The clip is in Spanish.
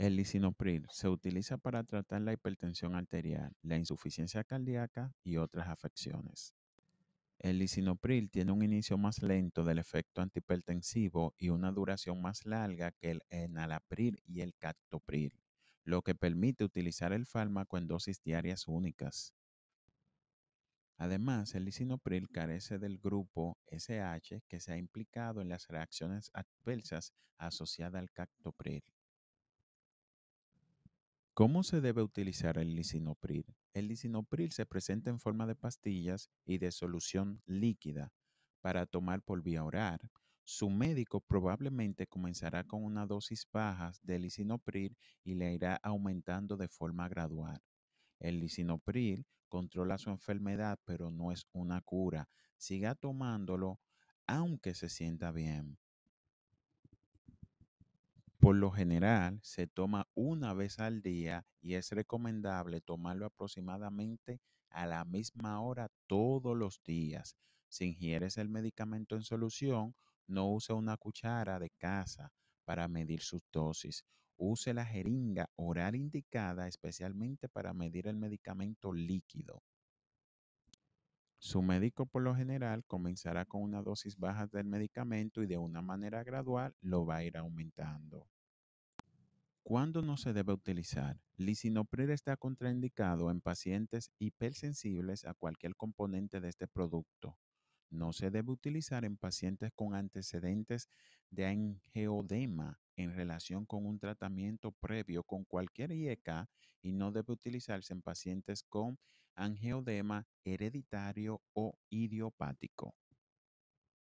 El lisinopril se utiliza para tratar la hipertensión arterial, la insuficiencia cardíaca y otras afecciones. El lisinopril tiene un inicio más lento del efecto antihipertensivo y una duración más larga que el enalapril y el captopril, lo que permite utilizar el fármaco en dosis diarias únicas. Además, el lisinopril carece del grupo SH que se ha implicado en las reacciones adversas asociadas al captopril. ¿Cómo se debe utilizar el lisinopril? El lisinopril se presenta en forma de pastillas y de solución líquida para tomar por vía oral. Su médico probablemente comenzará con una dosis baja de lisinopril y le irá aumentando de forma gradual. El lisinopril controla su enfermedad, pero no es una cura. Siga tomándolo aunque se sienta bien. Por lo general, se toma una vez al día y es recomendable tomarlo aproximadamente a la misma hora todos los días. Si ingieres el medicamento en solución, no use una cuchara de casa para medir sus dosis. Use la jeringa oral indicada especialmente para medir el medicamento líquido. Su médico por lo general comenzará con una dosis baja del medicamento y de una manera gradual lo va a ir aumentando. ¿Cuándo no se debe utilizar? Lisinopril está contraindicado en pacientes hipersensibles a cualquier componente de este producto. No se debe utilizar en pacientes con antecedentes de angiodema en relación con un tratamiento previo con cualquier IEK y no debe utilizarse en pacientes con angiodema hereditario o idiopático.